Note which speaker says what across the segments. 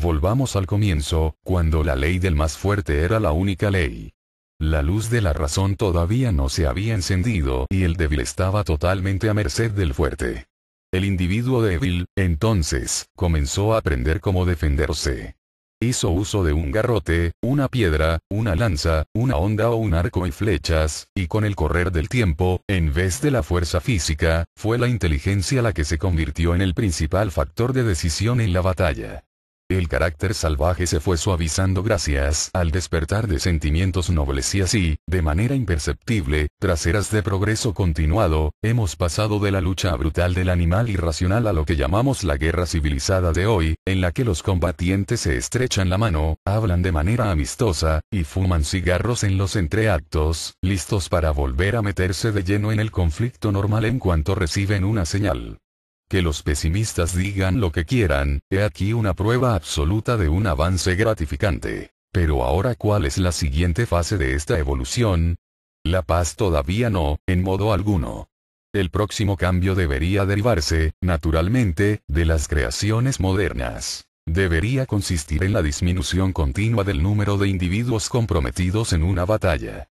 Speaker 1: Volvamos al comienzo, cuando la ley del más fuerte era la única ley. La luz de la razón todavía no se había encendido y el débil estaba totalmente a merced del fuerte. El individuo débil, entonces, comenzó a aprender cómo defenderse. Hizo uso de un garrote, una piedra, una lanza, una honda o un arco y flechas, y con el correr del tiempo, en vez de la fuerza física, fue la inteligencia la que se convirtió en el principal factor de decisión en la batalla. El carácter salvaje se fue suavizando gracias al despertar de sentimientos nobles y así, de manera imperceptible, tras eras de progreso continuado, hemos pasado de la lucha brutal del animal irracional a lo que llamamos la guerra civilizada de hoy, en la que los combatientes se estrechan la mano, hablan de manera amistosa, y fuman cigarros en los entreactos, listos para volver a meterse de lleno en el conflicto normal en cuanto reciben una señal. Que los pesimistas digan lo que quieran, he aquí una prueba absoluta de un avance gratificante. Pero ahora ¿cuál es la siguiente fase de esta evolución? La paz todavía no, en modo alguno. El próximo cambio debería derivarse, naturalmente, de las creaciones modernas. Debería consistir en la disminución continua del número de individuos comprometidos en una batalla.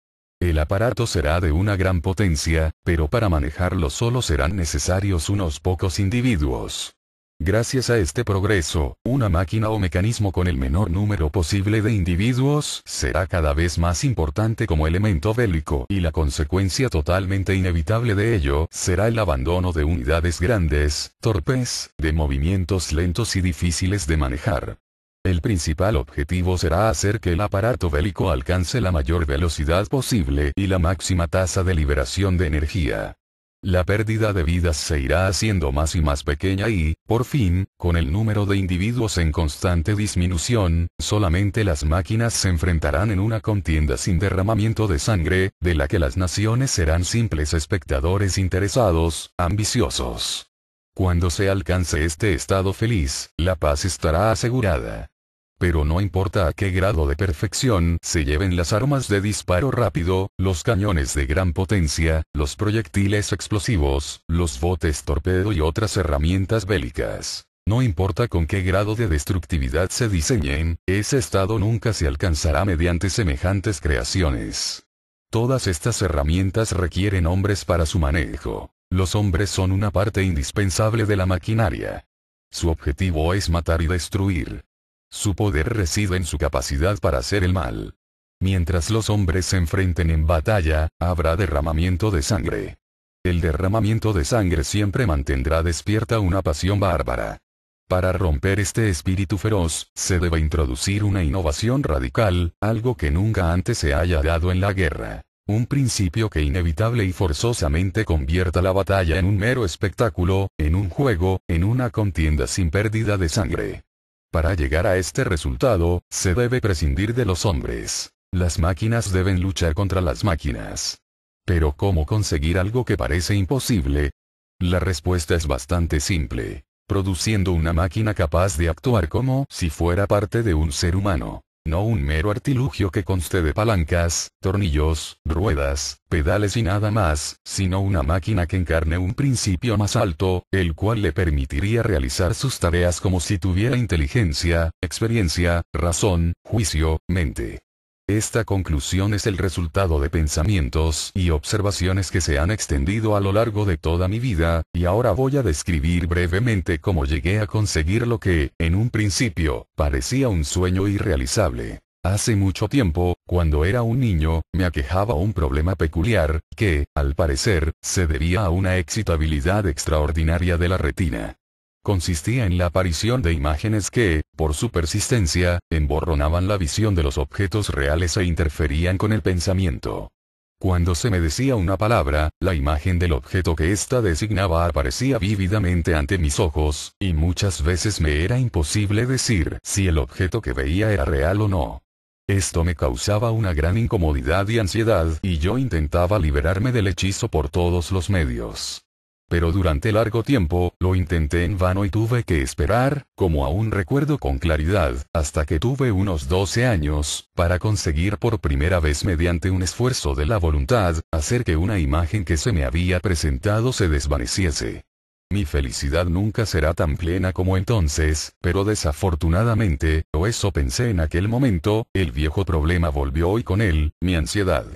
Speaker 1: El aparato será de una gran potencia, pero para manejarlo solo serán necesarios unos pocos individuos. Gracias a este progreso, una máquina o mecanismo con el menor número posible de individuos será cada vez más importante como elemento bélico y la consecuencia totalmente inevitable de ello será el abandono de unidades grandes, torpes, de movimientos lentos y difíciles de manejar. El principal objetivo será hacer que el aparato bélico alcance la mayor velocidad posible y la máxima tasa de liberación de energía. La pérdida de vidas se irá haciendo más y más pequeña y, por fin, con el número de individuos en constante disminución, solamente las máquinas se enfrentarán en una contienda sin derramamiento de sangre, de la que las naciones serán simples espectadores interesados, ambiciosos. Cuando se alcance este estado feliz, la paz estará asegurada. Pero no importa a qué grado de perfección se lleven las armas de disparo rápido, los cañones de gran potencia, los proyectiles explosivos, los botes torpedo y otras herramientas bélicas. No importa con qué grado de destructividad se diseñen, ese estado nunca se alcanzará mediante semejantes creaciones. Todas estas herramientas requieren hombres para su manejo. Los hombres son una parte indispensable de la maquinaria. Su objetivo es matar y destruir. Su poder reside en su capacidad para hacer el mal. Mientras los hombres se enfrenten en batalla, habrá derramamiento de sangre. El derramamiento de sangre siempre mantendrá despierta una pasión bárbara. Para romper este espíritu feroz, se debe introducir una innovación radical, algo que nunca antes se haya dado en la guerra. Un principio que inevitable y forzosamente convierta la batalla en un mero espectáculo, en un juego, en una contienda sin pérdida de sangre. Para llegar a este resultado, se debe prescindir de los hombres. Las máquinas deben luchar contra las máquinas. Pero ¿cómo conseguir algo que parece imposible? La respuesta es bastante simple. Produciendo una máquina capaz de actuar como si fuera parte de un ser humano no un mero artilugio que conste de palancas, tornillos, ruedas, pedales y nada más, sino una máquina que encarne un principio más alto, el cual le permitiría realizar sus tareas como si tuviera inteligencia, experiencia, razón, juicio, mente. Esta conclusión es el resultado de pensamientos y observaciones que se han extendido a lo largo de toda mi vida, y ahora voy a describir brevemente cómo llegué a conseguir lo que, en un principio, parecía un sueño irrealizable. Hace mucho tiempo, cuando era un niño, me aquejaba un problema peculiar, que, al parecer, se debía a una excitabilidad extraordinaria de la retina consistía en la aparición de imágenes que, por su persistencia, emborronaban la visión de los objetos reales e interferían con el pensamiento. Cuando se me decía una palabra, la imagen del objeto que ésta designaba aparecía vívidamente ante mis ojos, y muchas veces me era imposible decir si el objeto que veía era real o no. Esto me causaba una gran incomodidad y ansiedad, y yo intentaba liberarme del hechizo por todos los medios. Pero durante largo tiempo, lo intenté en vano y tuve que esperar, como aún recuerdo con claridad, hasta que tuve unos 12 años, para conseguir por primera vez mediante un esfuerzo de la voluntad, hacer que una imagen que se me había presentado se desvaneciese. Mi felicidad nunca será tan plena como entonces, pero desafortunadamente, o eso pensé en aquel momento, el viejo problema volvió y con él, mi ansiedad.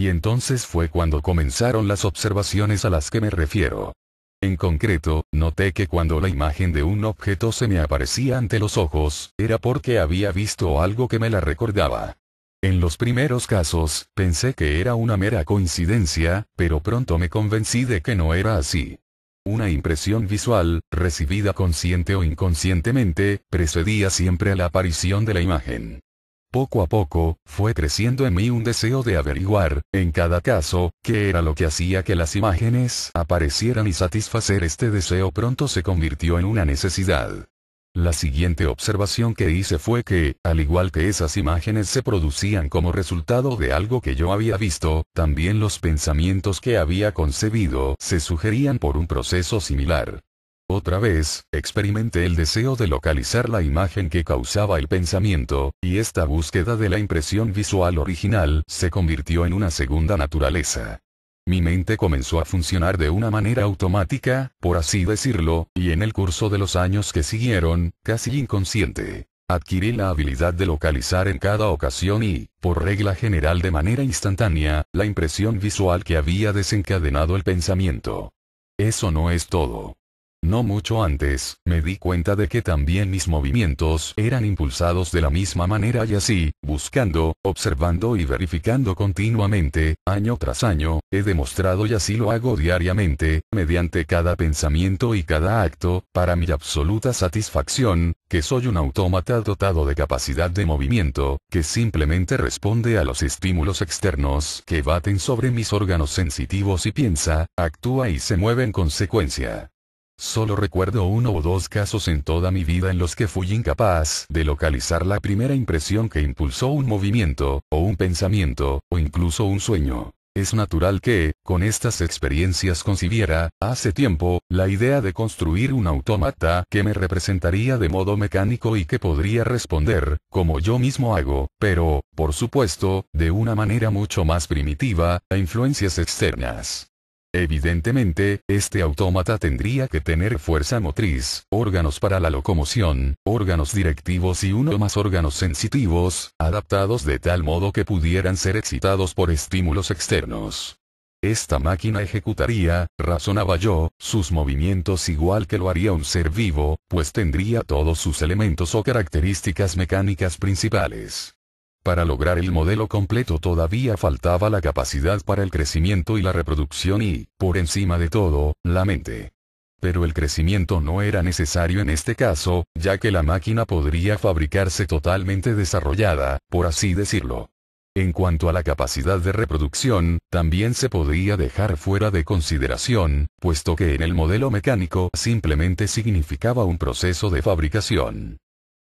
Speaker 1: Y entonces fue cuando comenzaron las observaciones a las que me refiero. En concreto, noté que cuando la imagen de un objeto se me aparecía ante los ojos, era porque había visto algo que me la recordaba. En los primeros casos, pensé que era una mera coincidencia, pero pronto me convencí de que no era así. Una impresión visual, recibida consciente o inconscientemente, precedía siempre a la aparición de la imagen. Poco a poco, fue creciendo en mí un deseo de averiguar, en cada caso, qué era lo que hacía que las imágenes aparecieran y satisfacer este deseo pronto se convirtió en una necesidad. La siguiente observación que hice fue que, al igual que esas imágenes se producían como resultado de algo que yo había visto, también los pensamientos que había concebido se sugerían por un proceso similar. Otra vez, experimenté el deseo de localizar la imagen que causaba el pensamiento, y esta búsqueda de la impresión visual original se convirtió en una segunda naturaleza. Mi mente comenzó a funcionar de una manera automática, por así decirlo, y en el curso de los años que siguieron, casi inconsciente. Adquirí la habilidad de localizar en cada ocasión y, por regla general de manera instantánea, la impresión visual que había desencadenado el pensamiento. Eso no es todo. No mucho antes, me di cuenta de que también mis movimientos eran impulsados de la misma manera y así, buscando, observando y verificando continuamente, año tras año, he demostrado y así lo hago diariamente, mediante cada pensamiento y cada acto, para mi absoluta satisfacción, que soy un autómata dotado de capacidad de movimiento, que simplemente responde a los estímulos externos que baten sobre mis órganos sensitivos y piensa, actúa y se mueve en consecuencia. Solo recuerdo uno o dos casos en toda mi vida en los que fui incapaz de localizar la primera impresión que impulsó un movimiento, o un pensamiento, o incluso un sueño. Es natural que, con estas experiencias concibiera, hace tiempo, la idea de construir un autómata que me representaría de modo mecánico y que podría responder, como yo mismo hago, pero, por supuesto, de una manera mucho más primitiva, a influencias externas. Evidentemente, este autómata tendría que tener fuerza motriz, órganos para la locomoción, órganos directivos y uno más órganos sensitivos, adaptados de tal modo que pudieran ser excitados por estímulos externos. Esta máquina ejecutaría, razonaba yo, sus movimientos igual que lo haría un ser vivo, pues tendría todos sus elementos o características mecánicas principales. Para lograr el modelo completo todavía faltaba la capacidad para el crecimiento y la reproducción y, por encima de todo, la mente. Pero el crecimiento no era necesario en este caso, ya que la máquina podría fabricarse totalmente desarrollada, por así decirlo. En cuanto a la capacidad de reproducción, también se podría dejar fuera de consideración, puesto que en el modelo mecánico simplemente significaba un proceso de fabricación.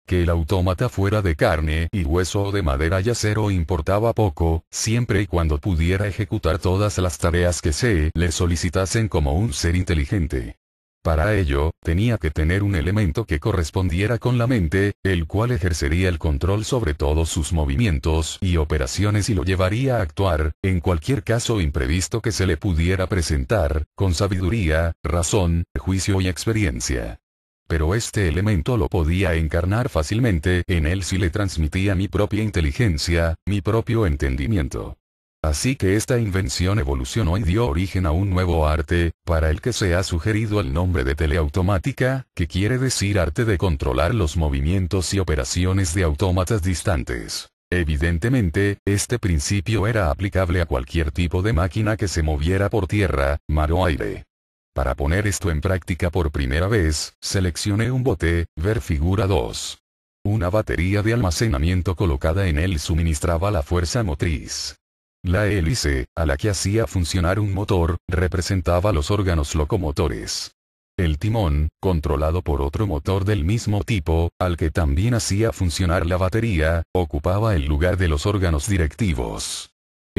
Speaker 1: Que el autómata fuera de carne y hueso o de madera y acero importaba poco, siempre y cuando pudiera ejecutar todas las tareas que se le solicitasen como un ser inteligente. Para ello, tenía que tener un elemento que correspondiera con la mente, el cual ejercería el control sobre todos sus movimientos y operaciones y lo llevaría a actuar, en cualquier caso imprevisto que se le pudiera presentar, con sabiduría, razón, juicio y experiencia. Pero este elemento lo podía encarnar fácilmente, en él si le transmitía mi propia inteligencia, mi propio entendimiento. Así que esta invención evolucionó y dio origen a un nuevo arte, para el que se ha sugerido el nombre de teleautomática, que quiere decir arte de controlar los movimientos y operaciones de autómatas distantes. Evidentemente, este principio era aplicable a cualquier tipo de máquina que se moviera por tierra, mar o aire. Para poner esto en práctica por primera vez, seleccioné un bote, ver figura 2. Una batería de almacenamiento colocada en él suministraba la fuerza motriz. La hélice, a la que hacía funcionar un motor, representaba los órganos locomotores. El timón, controlado por otro motor del mismo tipo, al que también hacía funcionar la batería, ocupaba el lugar de los órganos directivos.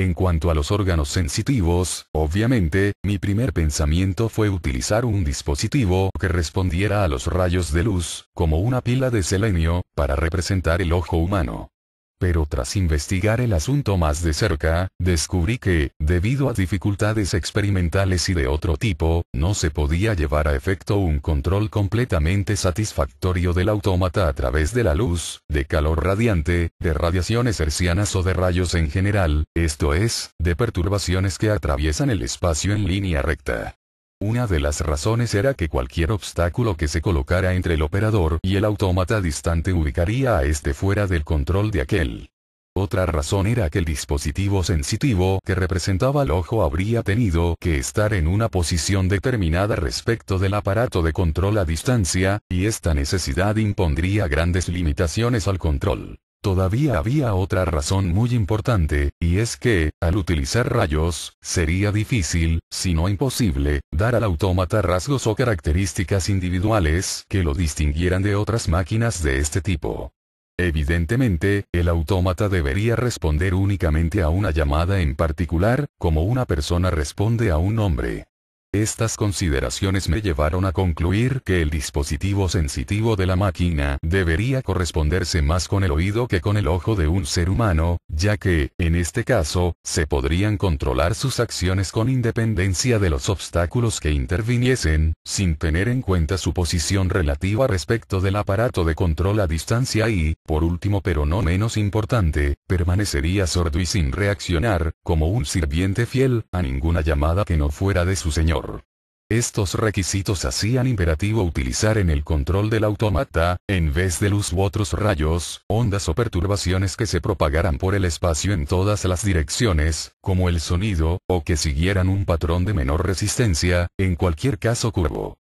Speaker 1: En cuanto a los órganos sensitivos, obviamente, mi primer pensamiento fue utilizar un dispositivo que respondiera a los rayos de luz, como una pila de selenio, para representar el ojo humano. Pero tras investigar el asunto más de cerca, descubrí que, debido a dificultades experimentales y de otro tipo, no se podía llevar a efecto un control completamente satisfactorio del autómata a través de la luz, de calor radiante, de radiaciones hercianas o de rayos en general, esto es, de perturbaciones que atraviesan el espacio en línea recta. Una de las razones era que cualquier obstáculo que se colocara entre el operador y el autómata distante ubicaría a este fuera del control de aquel. Otra razón era que el dispositivo sensitivo que representaba el ojo habría tenido que estar en una posición determinada respecto del aparato de control a distancia, y esta necesidad impondría grandes limitaciones al control. Todavía había otra razón muy importante, y es que, al utilizar rayos, sería difícil, si no imposible, dar al autómata rasgos o características individuales que lo distinguieran de otras máquinas de este tipo. Evidentemente, el autómata debería responder únicamente a una llamada en particular, como una persona responde a un nombre. Estas consideraciones me llevaron a concluir que el dispositivo sensitivo de la máquina debería corresponderse más con el oído que con el ojo de un ser humano, ya que, en este caso, se podrían controlar sus acciones con independencia de los obstáculos que interviniesen, sin tener en cuenta su posición relativa respecto del aparato de control a distancia y, por último pero no menos importante, permanecería sordo y sin reaccionar, como un sirviente fiel, a ninguna llamada que no fuera de su señor. Estos requisitos hacían imperativo utilizar en el control del automata, en vez de luz u otros rayos, ondas o perturbaciones que se propagaran por el espacio en todas las direcciones, como el sonido, o que siguieran un patrón de menor resistencia, en cualquier caso curvo.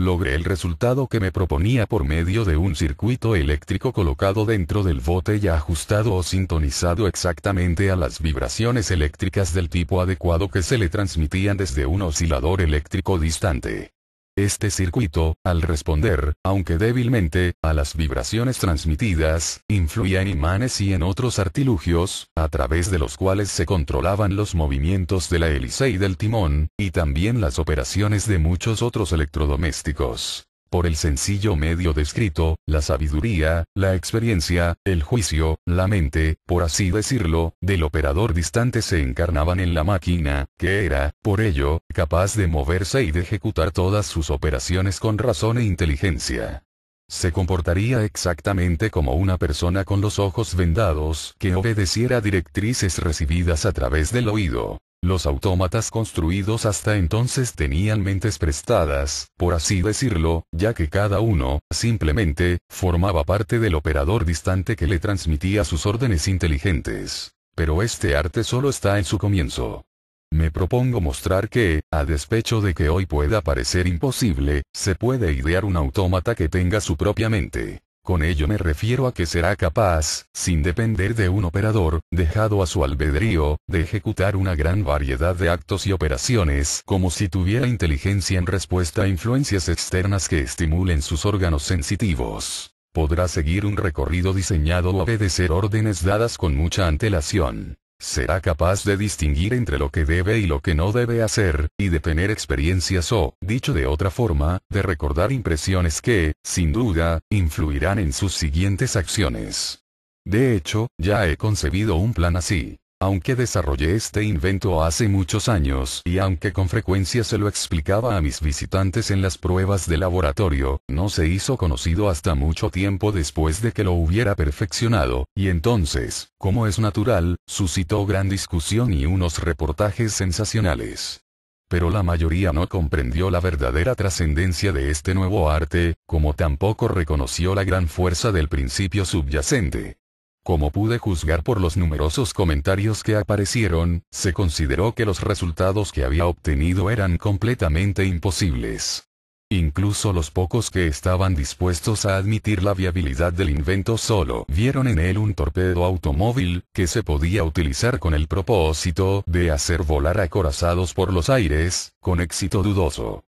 Speaker 1: Logré el resultado que me proponía por medio de un circuito eléctrico colocado dentro del bote y ajustado o sintonizado exactamente a las vibraciones eléctricas del tipo adecuado que se le transmitían desde un oscilador eléctrico distante. Este circuito, al responder, aunque débilmente, a las vibraciones transmitidas, influía en imanes y en otros artilugios, a través de los cuales se controlaban los movimientos de la hélice y del timón, y también las operaciones de muchos otros electrodomésticos por el sencillo medio descrito, la sabiduría, la experiencia, el juicio, la mente, por así decirlo, del operador distante se encarnaban en la máquina, que era, por ello, capaz de moverse y de ejecutar todas sus operaciones con razón e inteligencia. Se comportaría exactamente como una persona con los ojos vendados que obedeciera directrices recibidas a través del oído. Los autómatas construidos hasta entonces tenían mentes prestadas, por así decirlo, ya que cada uno, simplemente, formaba parte del operador distante que le transmitía sus órdenes inteligentes. Pero este arte solo está en su comienzo. Me propongo mostrar que, a despecho de que hoy pueda parecer imposible, se puede idear un autómata que tenga su propia mente. Con ello me refiero a que será capaz, sin depender de un operador, dejado a su albedrío, de ejecutar una gran variedad de actos y operaciones como si tuviera inteligencia en respuesta a influencias externas que estimulen sus órganos sensitivos. Podrá seguir un recorrido diseñado o obedecer órdenes dadas con mucha antelación será capaz de distinguir entre lo que debe y lo que no debe hacer, y de tener experiencias o, dicho de otra forma, de recordar impresiones que, sin duda, influirán en sus siguientes acciones. De hecho, ya he concebido un plan así. Aunque desarrollé este invento hace muchos años y aunque con frecuencia se lo explicaba a mis visitantes en las pruebas de laboratorio, no se hizo conocido hasta mucho tiempo después de que lo hubiera perfeccionado, y entonces, como es natural, suscitó gran discusión y unos reportajes sensacionales. Pero la mayoría no comprendió la verdadera trascendencia de este nuevo arte, como tampoco reconoció la gran fuerza del principio subyacente, como pude juzgar por los numerosos comentarios que aparecieron, se consideró que los resultados que había obtenido eran completamente imposibles. Incluso los pocos que estaban dispuestos a admitir la viabilidad del invento solo vieron en él un torpedo automóvil, que se podía utilizar con el propósito de hacer volar acorazados por los aires, con éxito dudoso.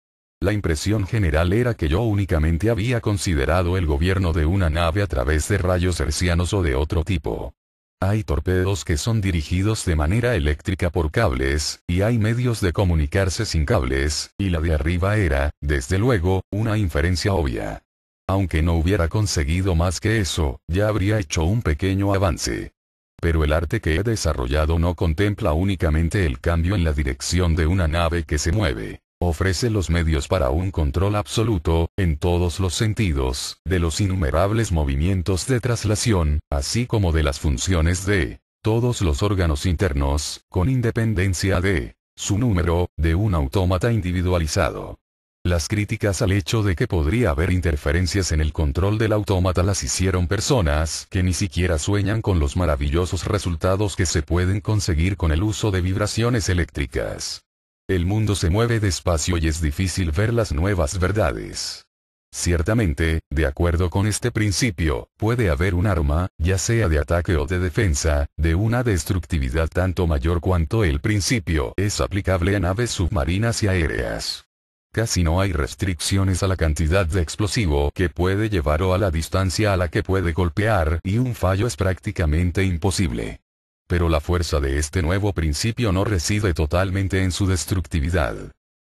Speaker 1: La impresión general era que yo únicamente había considerado el gobierno de una nave a través de rayos hercianos o de otro tipo. Hay torpedos que son dirigidos de manera eléctrica por cables, y hay medios de comunicarse sin cables, y la de arriba era, desde luego, una inferencia obvia. Aunque no hubiera conseguido más que eso, ya habría hecho un pequeño avance. Pero el arte que he desarrollado no contempla únicamente el cambio en la dirección de una nave que se mueve ofrece los medios para un control absoluto, en todos los sentidos, de los innumerables movimientos de traslación, así como de las funciones de todos los órganos internos, con independencia de su número, de un autómata individualizado. Las críticas al hecho de que podría haber interferencias en el control del autómata las hicieron personas que ni siquiera sueñan con los maravillosos resultados que se pueden conseguir con el uso de vibraciones eléctricas. El mundo se mueve despacio y es difícil ver las nuevas verdades. Ciertamente, de acuerdo con este principio, puede haber un arma, ya sea de ataque o de defensa, de una destructividad tanto mayor cuanto el principio es aplicable a naves submarinas y aéreas. Casi no hay restricciones a la cantidad de explosivo que puede llevar o a la distancia a la que puede golpear, y un fallo es prácticamente imposible. Pero la fuerza de este nuevo principio no reside totalmente en su destructividad.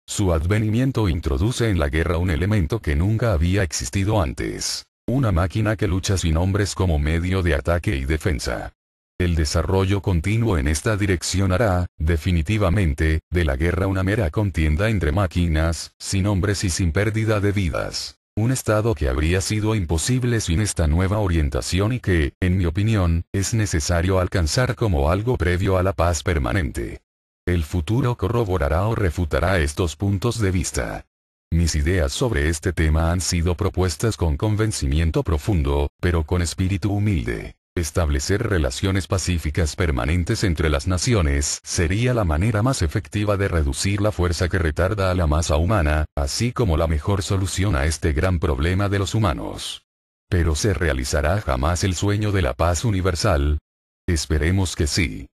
Speaker 1: Su advenimiento introduce en la guerra un elemento que nunca había existido antes. Una máquina que lucha sin hombres como medio de ataque y defensa. El desarrollo continuo en esta dirección hará, definitivamente, de la guerra una mera contienda entre máquinas, sin hombres y sin pérdida de vidas un estado que habría sido imposible sin esta nueva orientación y que, en mi opinión, es necesario alcanzar como algo previo a la paz permanente. El futuro corroborará o refutará estos puntos de vista. Mis ideas sobre este tema han sido propuestas con convencimiento profundo, pero con espíritu humilde. Establecer relaciones pacíficas permanentes entre las naciones sería la manera más efectiva de reducir la fuerza que retarda a la masa humana, así como la mejor solución a este gran problema de los humanos. Pero ¿se realizará jamás el sueño de la paz universal? Esperemos que sí.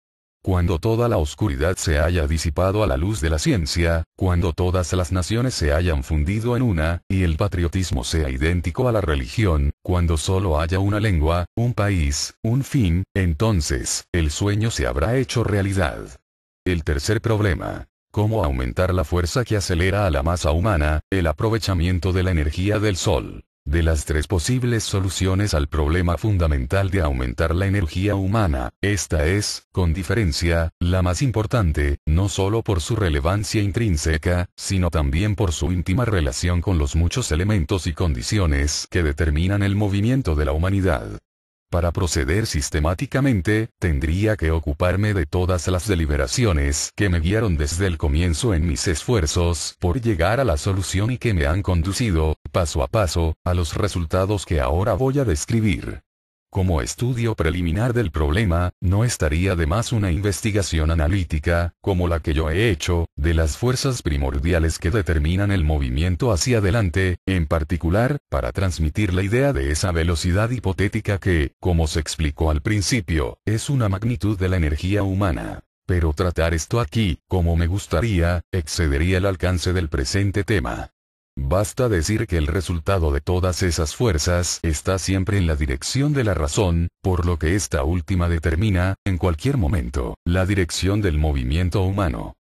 Speaker 1: Cuando toda la oscuridad se haya disipado a la luz de la ciencia, cuando todas las naciones se hayan fundido en una, y el patriotismo sea idéntico a la religión, cuando solo haya una lengua, un país, un fin, entonces, el sueño se habrá hecho realidad. El tercer problema. ¿Cómo aumentar la fuerza que acelera a la masa humana, el aprovechamiento de la energía del Sol? De las tres posibles soluciones al problema fundamental de aumentar la energía humana, esta es, con diferencia, la más importante, no solo por su relevancia intrínseca, sino también por su íntima relación con los muchos elementos y condiciones que determinan el movimiento de la humanidad. Para proceder sistemáticamente, tendría que ocuparme de todas las deliberaciones que me guiaron desde el comienzo en mis esfuerzos por llegar a la solución y que me han conducido, paso a paso, a los resultados que ahora voy a describir. Como estudio preliminar del problema, no estaría de más una investigación analítica, como la que yo he hecho, de las fuerzas primordiales que determinan el movimiento hacia adelante, en particular, para transmitir la idea de esa velocidad hipotética que, como se explicó al principio, es una magnitud de la energía humana. Pero tratar esto aquí, como me gustaría, excedería el alcance del presente tema. Basta decir que el resultado de todas esas fuerzas está siempre en la dirección de la razón, por lo que esta última determina, en cualquier momento, la dirección del movimiento humano.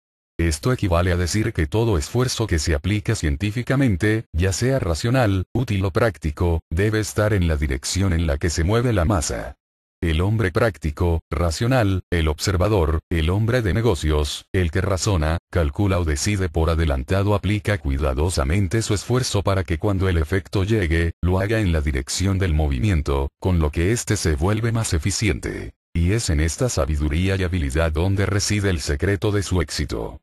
Speaker 1: Esto equivale a decir que todo esfuerzo que se aplica científicamente, ya sea racional, útil o práctico, debe estar en la dirección en la que se mueve la masa el hombre práctico, racional, el observador, el hombre de negocios, el que razona, calcula o decide por adelantado aplica cuidadosamente su esfuerzo para que cuando el efecto llegue, lo haga en la dirección del movimiento, con lo que éste se vuelve más eficiente. Y es en esta sabiduría y habilidad donde reside el secreto de su éxito.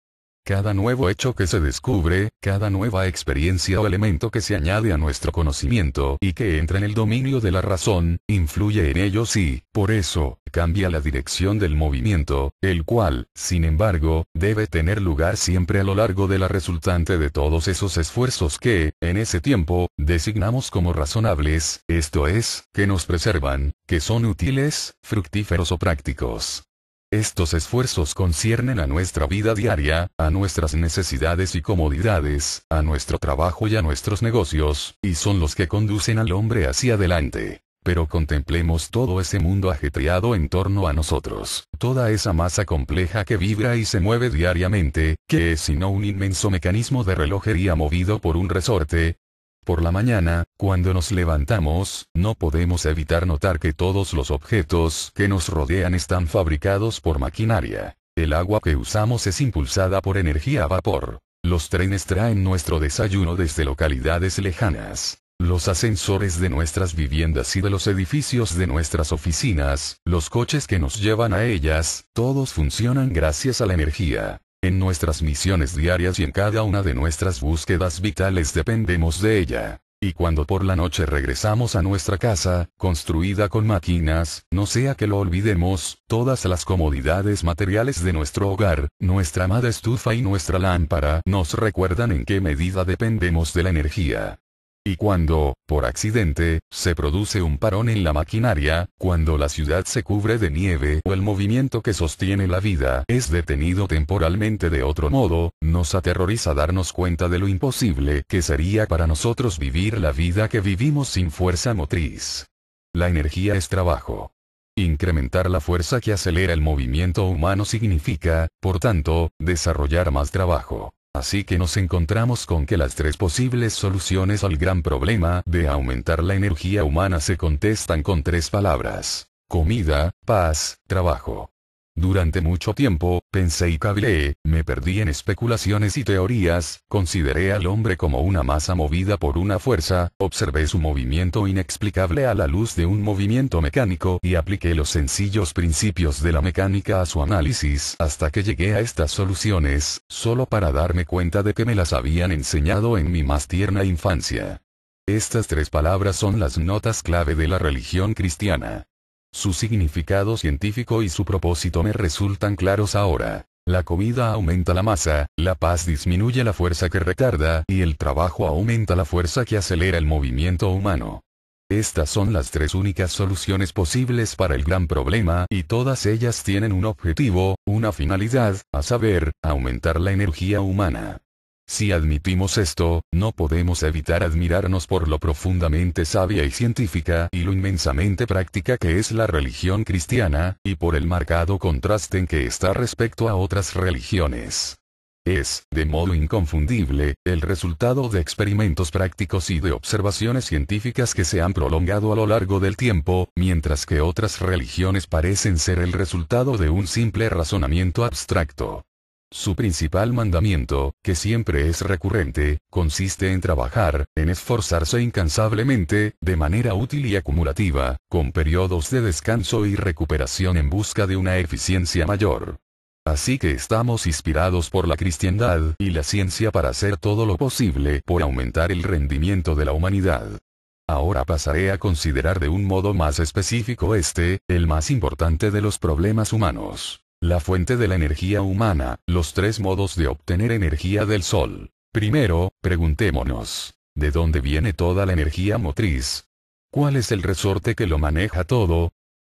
Speaker 1: Cada nuevo hecho que se descubre, cada nueva experiencia o elemento que se añade a nuestro conocimiento y que entra en el dominio de la razón, influye en ellos y, por eso, cambia la dirección del movimiento, el cual, sin embargo, debe tener lugar siempre a lo largo de la resultante de todos esos esfuerzos que, en ese tiempo, designamos como razonables, esto es, que nos preservan, que son útiles, fructíferos o prácticos. Estos esfuerzos conciernen a nuestra vida diaria, a nuestras necesidades y comodidades, a nuestro trabajo y a nuestros negocios, y son los que conducen al hombre hacia adelante. Pero contemplemos todo ese mundo ajetreado en torno a nosotros, toda esa masa compleja que vibra y se mueve diariamente, que es sino un inmenso mecanismo de relojería movido por un resorte, por la mañana, cuando nos levantamos, no podemos evitar notar que todos los objetos que nos rodean están fabricados por maquinaria. El agua que usamos es impulsada por energía a vapor. Los trenes traen nuestro desayuno desde localidades lejanas. Los ascensores de nuestras viviendas y de los edificios de nuestras oficinas, los coches que nos llevan a ellas, todos funcionan gracias a la energía. En nuestras misiones diarias y en cada una de nuestras búsquedas vitales dependemos de ella. Y cuando por la noche regresamos a nuestra casa, construida con máquinas, no sea que lo olvidemos, todas las comodidades materiales de nuestro hogar, nuestra amada estufa y nuestra lámpara nos recuerdan en qué medida dependemos de la energía y cuando, por accidente, se produce un parón en la maquinaria, cuando la ciudad se cubre de nieve o el movimiento que sostiene la vida es detenido temporalmente de otro modo, nos aterroriza darnos cuenta de lo imposible que sería para nosotros vivir la vida que vivimos sin fuerza motriz. La energía es trabajo. Incrementar la fuerza que acelera el movimiento humano significa, por tanto, desarrollar más trabajo. Así que nos encontramos con que las tres posibles soluciones al gran problema de aumentar la energía humana se contestan con tres palabras. Comida, paz, trabajo. Durante mucho tiempo, pensé y cablé, me perdí en especulaciones y teorías, consideré al hombre como una masa movida por una fuerza, observé su movimiento inexplicable a la luz de un movimiento mecánico y apliqué los sencillos principios de la mecánica a su análisis hasta que llegué a estas soluciones, solo para darme cuenta de que me las habían enseñado en mi más tierna infancia. Estas tres palabras son las notas clave de la religión cristiana. Su significado científico y su propósito me resultan claros ahora. La comida aumenta la masa, la paz disminuye la fuerza que retarda y el trabajo aumenta la fuerza que acelera el movimiento humano. Estas son las tres únicas soluciones posibles para el gran problema y todas ellas tienen un objetivo, una finalidad, a saber, aumentar la energía humana. Si admitimos esto, no podemos evitar admirarnos por lo profundamente sabia y científica y lo inmensamente práctica que es la religión cristiana, y por el marcado contraste en que está respecto a otras religiones. Es, de modo inconfundible, el resultado de experimentos prácticos y de observaciones científicas que se han prolongado a lo largo del tiempo, mientras que otras religiones parecen ser el resultado de un simple razonamiento abstracto. Su principal mandamiento, que siempre es recurrente, consiste en trabajar, en esforzarse incansablemente, de manera útil y acumulativa, con periodos de descanso y recuperación en busca de una eficiencia mayor. Así que estamos inspirados por la cristiandad y la ciencia para hacer todo lo posible por aumentar el rendimiento de la humanidad. Ahora pasaré a considerar de un modo más específico este, el más importante de los problemas humanos. La fuente de la energía humana, los tres modos de obtener energía del Sol. Primero, preguntémonos, ¿de dónde viene toda la energía motriz? ¿Cuál es el resorte que lo maneja todo?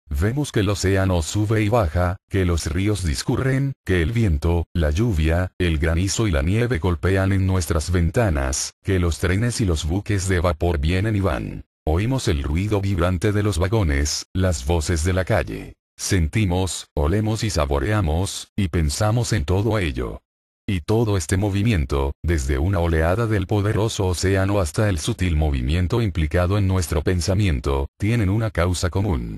Speaker 1: Vemos que el océano sube y baja, que los ríos discurren, que el viento, la lluvia, el granizo y la nieve golpean en nuestras ventanas, que los trenes y los buques de vapor vienen y van. Oímos el ruido vibrante de los vagones, las voces de la calle. Sentimos, olemos y saboreamos, y pensamos en todo ello. Y todo este movimiento, desde una oleada del poderoso océano hasta el sutil movimiento implicado en nuestro pensamiento, tienen una causa común.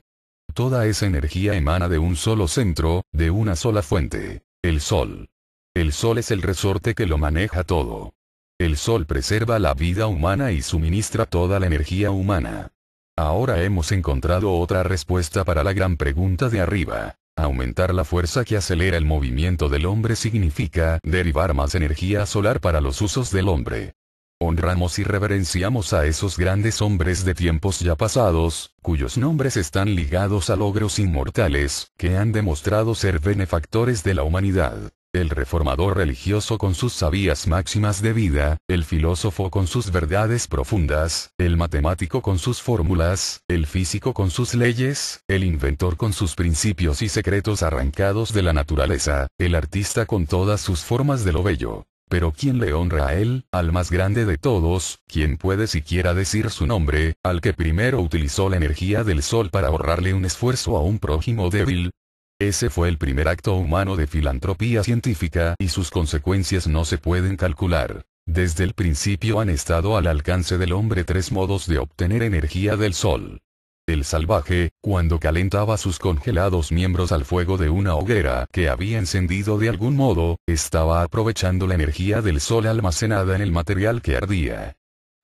Speaker 1: Toda esa energía emana de un solo centro, de una sola fuente, el Sol. El Sol es el resorte que lo maneja todo. El Sol preserva la vida humana y suministra toda la energía humana. Ahora hemos encontrado otra respuesta para la gran pregunta de arriba. Aumentar la fuerza que acelera el movimiento del hombre significa derivar más energía solar para los usos del hombre. Honramos y reverenciamos a esos grandes hombres de tiempos ya pasados, cuyos nombres están ligados a logros inmortales, que han demostrado ser benefactores de la humanidad el reformador religioso con sus sabías máximas de vida, el filósofo con sus verdades profundas, el matemático con sus fórmulas, el físico con sus leyes, el inventor con sus principios y secretos arrancados de la naturaleza, el artista con todas sus formas de lo bello. Pero ¿quién le honra a él, al más grande de todos, quien puede siquiera decir su nombre, al que primero utilizó la energía del sol para ahorrarle un esfuerzo a un prójimo débil, ese fue el primer acto humano de filantropía científica y sus consecuencias no se pueden calcular. Desde el principio han estado al alcance del hombre tres modos de obtener energía del sol. El salvaje, cuando calentaba sus congelados miembros al fuego de una hoguera que había encendido de algún modo, estaba aprovechando la energía del sol almacenada en el material que ardía.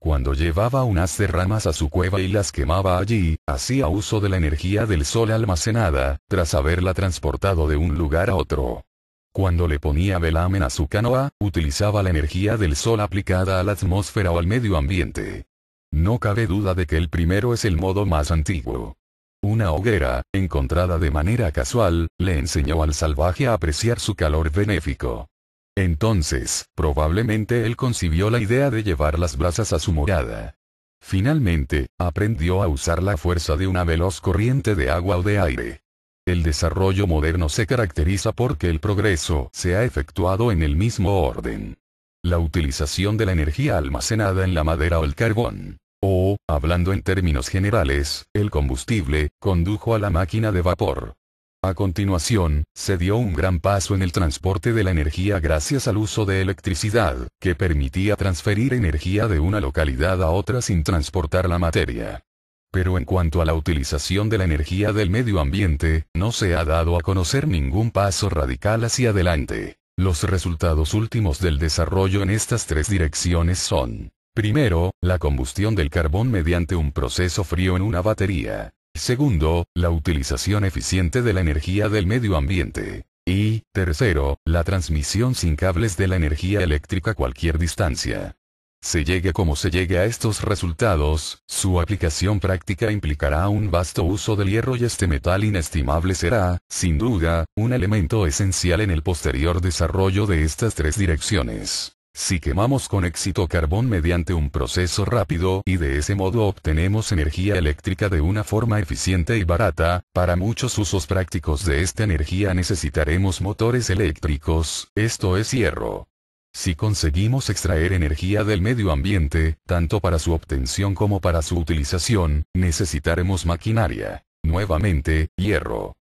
Speaker 1: Cuando llevaba unas de ramas a su cueva y las quemaba allí, hacía uso de la energía del sol almacenada, tras haberla transportado de un lugar a otro. Cuando le ponía velamen a su canoa, utilizaba la energía del sol aplicada a la atmósfera o al medio ambiente. No cabe duda de que el primero es el modo más antiguo. Una hoguera, encontrada de manera casual, le enseñó al salvaje a apreciar su calor benéfico. Entonces, probablemente él concibió la idea de llevar las brasas a su morada. Finalmente, aprendió a usar la fuerza de una veloz corriente de agua o de aire. El desarrollo moderno se caracteriza porque el progreso se ha efectuado en el mismo orden. La utilización de la energía almacenada en la madera o el carbón, o, hablando en términos generales, el combustible, condujo a la máquina de vapor, a continuación, se dio un gran paso en el transporte de la energía gracias al uso de electricidad, que permitía transferir energía de una localidad a otra sin transportar la materia. Pero en cuanto a la utilización de la energía del medio ambiente, no se ha dado a conocer ningún paso radical hacia adelante. Los resultados últimos del desarrollo en estas tres direcciones son, primero, la combustión del carbón mediante un proceso frío en una batería. Segundo, la utilización eficiente de la energía del medio ambiente. Y, tercero, la transmisión sin cables de la energía eléctrica a cualquier distancia. Se llegue como se llegue a estos resultados, su aplicación práctica implicará un vasto uso del hierro y este metal inestimable será, sin duda, un elemento esencial en el posterior desarrollo de estas tres direcciones. Si quemamos con éxito carbón mediante un proceso rápido y de ese modo obtenemos energía eléctrica de una forma eficiente y barata, para muchos usos prácticos de esta energía necesitaremos motores eléctricos, esto es hierro. Si conseguimos extraer energía del medio ambiente, tanto para su obtención como para su utilización, necesitaremos maquinaria. Nuevamente, hierro.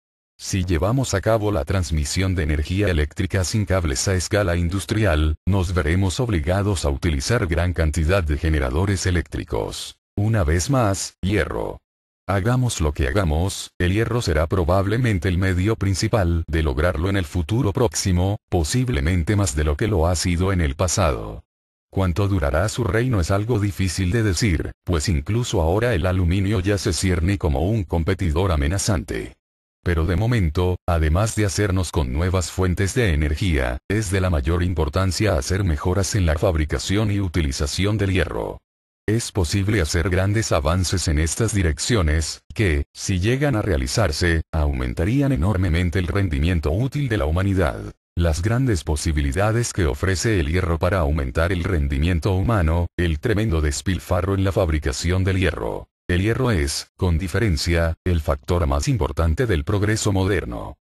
Speaker 1: Si llevamos a cabo la transmisión de energía eléctrica sin cables a escala industrial, nos veremos obligados a utilizar gran cantidad de generadores eléctricos. Una vez más, hierro. Hagamos lo que hagamos, el hierro será probablemente el medio principal de lograrlo en el futuro próximo, posiblemente más de lo que lo ha sido en el pasado. Cuánto durará su reino es algo difícil de decir, pues incluso ahora el aluminio ya se cierne como un competidor amenazante. Pero de momento, además de hacernos con nuevas fuentes de energía, es de la mayor importancia hacer mejoras en la fabricación y utilización del hierro. Es posible hacer grandes avances en estas direcciones, que, si llegan a realizarse, aumentarían enormemente el rendimiento útil de la humanidad. Las grandes posibilidades que ofrece el hierro para aumentar el rendimiento humano, el tremendo despilfarro en la fabricación del hierro el hierro es, con diferencia, el factor más importante del progreso moderno.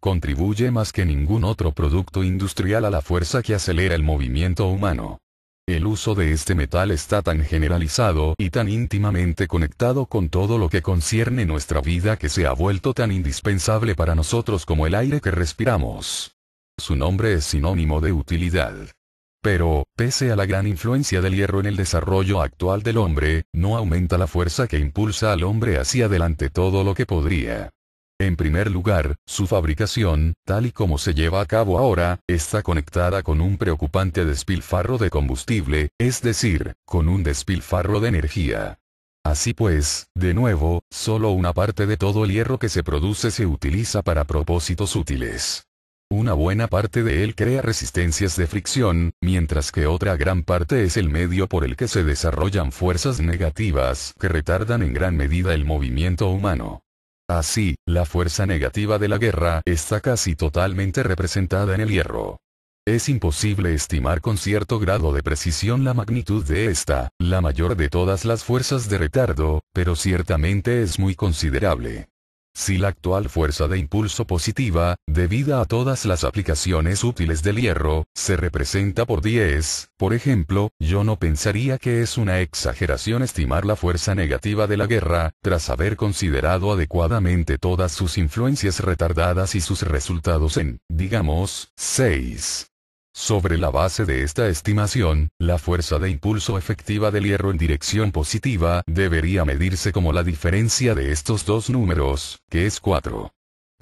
Speaker 1: Contribuye más que ningún otro producto industrial a la fuerza que acelera el movimiento humano. El uso de este metal está tan generalizado y tan íntimamente conectado con todo lo que concierne nuestra vida que se ha vuelto tan indispensable para nosotros como el aire que respiramos. Su nombre es sinónimo de utilidad. Pero, Pese a la gran influencia del hierro en el desarrollo actual del hombre, no aumenta la fuerza que impulsa al hombre hacia adelante todo lo que podría. En primer lugar, su fabricación, tal y como se lleva a cabo ahora, está conectada con un preocupante despilfarro de combustible, es decir, con un despilfarro de energía. Así pues, de nuevo, solo una parte de todo el hierro que se produce se utiliza para propósitos útiles. Una buena parte de él crea resistencias de fricción, mientras que otra gran parte es el medio por el que se desarrollan fuerzas negativas que retardan en gran medida el movimiento humano. Así, la fuerza negativa de la guerra está casi totalmente representada en el hierro. Es imposible estimar con cierto grado de precisión la magnitud de esta, la mayor de todas las fuerzas de retardo, pero ciertamente es muy considerable. Si la actual fuerza de impulso positiva, debida a todas las aplicaciones útiles del hierro, se representa por 10, por ejemplo, yo no pensaría que es una exageración estimar la fuerza negativa de la guerra, tras haber considerado adecuadamente todas sus influencias retardadas y sus resultados en, digamos, 6. Sobre la base de esta estimación, la fuerza de impulso efectiva del hierro en dirección positiva debería medirse como la diferencia de estos dos números, que es 4.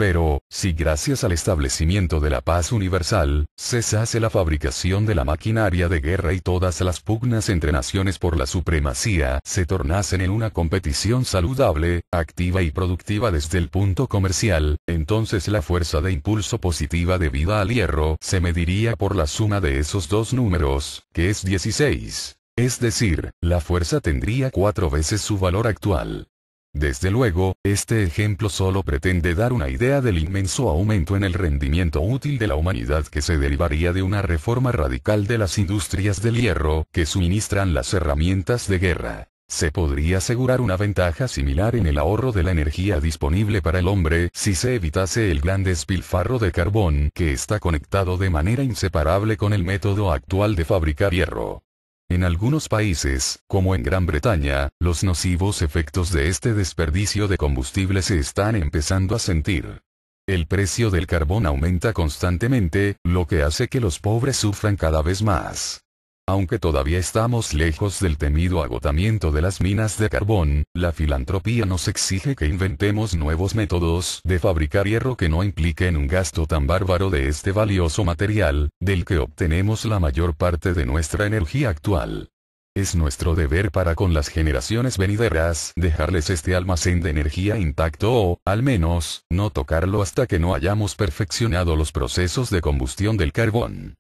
Speaker 1: Pero, si gracias al establecimiento de la paz universal, cesase la fabricación de la maquinaria de guerra y todas las pugnas entre naciones por la supremacía se tornasen en una competición saludable, activa y productiva desde el punto comercial, entonces la fuerza de impulso positiva debida al hierro se mediría por la suma de esos dos números, que es 16. Es decir, la fuerza tendría cuatro veces su valor actual. Desde luego, este ejemplo solo pretende dar una idea del inmenso aumento en el rendimiento útil de la humanidad que se derivaría de una reforma radical de las industrias del hierro que suministran las herramientas de guerra. Se podría asegurar una ventaja similar en el ahorro de la energía disponible para el hombre si se evitase el gran despilfarro de carbón que está conectado de manera inseparable con el método actual de fabricar hierro. En algunos países, como en Gran Bretaña, los nocivos efectos de este desperdicio de combustible se están empezando a sentir. El precio del carbón aumenta constantemente, lo que hace que los pobres sufran cada vez más. Aunque todavía estamos lejos del temido agotamiento de las minas de carbón, la filantropía nos exige que inventemos nuevos métodos de fabricar hierro que no impliquen un gasto tan bárbaro de este valioso material, del que obtenemos la mayor parte de nuestra energía actual. Es nuestro deber para con las generaciones venideras dejarles este almacén de energía intacto o, al menos, no tocarlo hasta que no hayamos perfeccionado los procesos de combustión del carbón.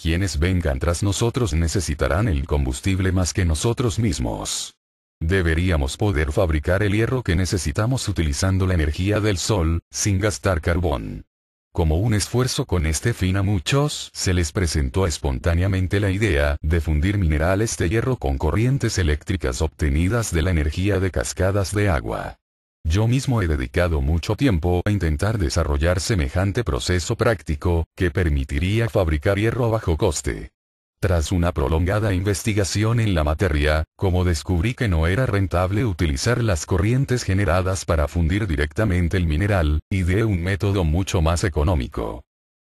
Speaker 1: Quienes vengan tras nosotros necesitarán el combustible más que nosotros mismos. Deberíamos poder fabricar el hierro que necesitamos utilizando la energía del sol, sin gastar carbón. Como un esfuerzo con este fin a muchos, se les presentó espontáneamente la idea de fundir minerales de hierro con corrientes eléctricas obtenidas de la energía de cascadas de agua. Yo mismo he dedicado mucho tiempo a intentar desarrollar semejante proceso práctico, que permitiría fabricar hierro a bajo coste. Tras una prolongada investigación en la materia, como descubrí que no era rentable utilizar las corrientes generadas para fundir directamente el mineral, ideé un método mucho más económico.